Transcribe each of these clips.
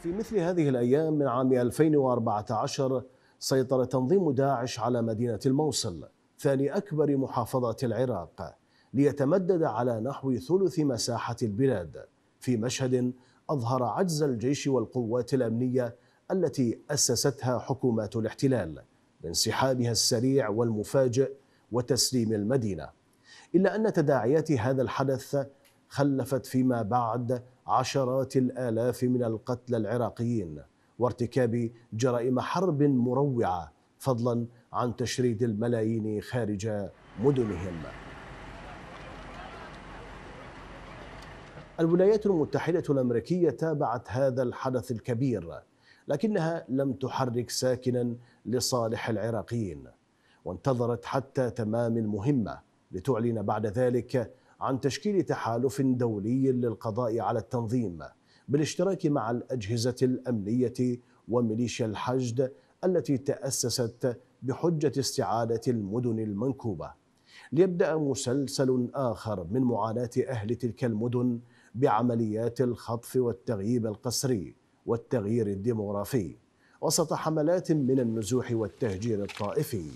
في مثل هذه الأيام من عام 2014 سيطر تنظيم داعش على مدينة الموصل ثاني أكبر محافظة العراق ليتمدد على نحو ثلث مساحة البلاد في مشهد أظهر عجز الجيش والقوات الأمنية التي أسستها حكومات الاحتلال بانسحابها السريع والمفاجئ وتسليم المدينة إلا أن تداعيات هذا الحدث خلفت فيما بعد عشرات الآلاف من القتلى العراقيين وارتكاب جرائم حرب مروعة فضلا عن تشريد الملايين خارج مدنهم الولايات المتحدة الأمريكية تابعت هذا الحدث الكبير لكنها لم تحرك ساكنا لصالح العراقيين وانتظرت حتى تمام المهمة لتعلن بعد ذلك عن تشكيل تحالف دولي للقضاء على التنظيم بالاشتراك مع الأجهزة الأمنية وميليشيا الحشد التي تأسست بحجة استعادة المدن المنكوبة ليبدأ مسلسل آخر من معاناة أهل تلك المدن بعمليات الخطف والتغييب القسري والتغيير الديموغرافي وسط حملات من النزوح والتهجير الطائفي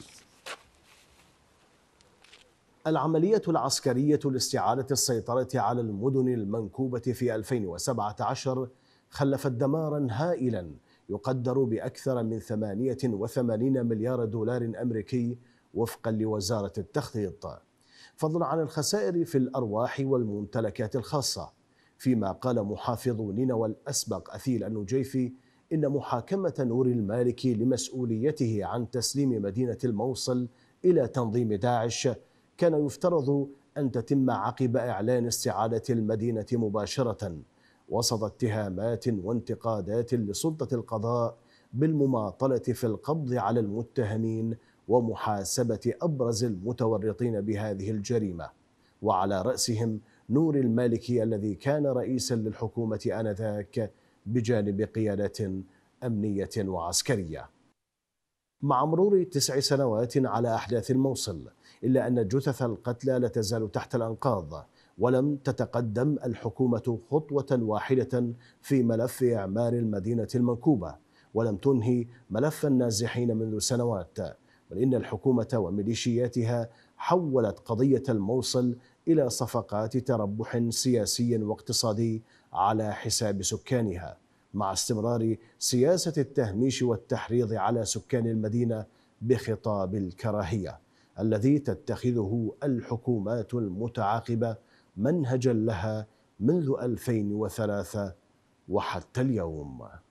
العملية العسكرية لاستعادة السيطرة على المدن المنكوبة في 2017 خلفت دمارا هائلا يقدر بأكثر من 88 مليار دولار أمريكي وفقا لوزارة التخطيط فضلا عن الخسائر في الأرواح والممتلكات الخاصة فيما قال محافظ نينوى الأسبق أثيل النجيفي إن محاكمة نور المالكي لمسؤوليته عن تسليم مدينة الموصل إلى تنظيم داعش كان يفترض أن تتم عقب إعلان استعادة المدينة مباشرة وسط اتهامات وانتقادات لسلطة القضاء بالمماطلة في القبض على المتهمين ومحاسبة أبرز المتورطين بهذه الجريمة وعلى رأسهم نور المالكي الذي كان رئيسا للحكومة آنذاك بجانب قيادة أمنية وعسكرية مع مرور تسع سنوات على أحداث الموصل إلا أن جثث القتلى لا تزال تحت الأنقاض ولم تتقدم الحكومة خطوة واحدة في ملف إعمار المدينة المنكوبة ولم تنهي ملف النازحين منذ سنوات بل إن الحكومة وميليشياتها حولت قضية الموصل إلى صفقات تربح سياسي واقتصادي على حساب سكانها مع استمرار سياسة التهميش والتحريض على سكان المدينة بخطاب الكراهية الذي تتخذه الحكومات المتعاقبة منهجا لها منذ 2003 وحتى اليوم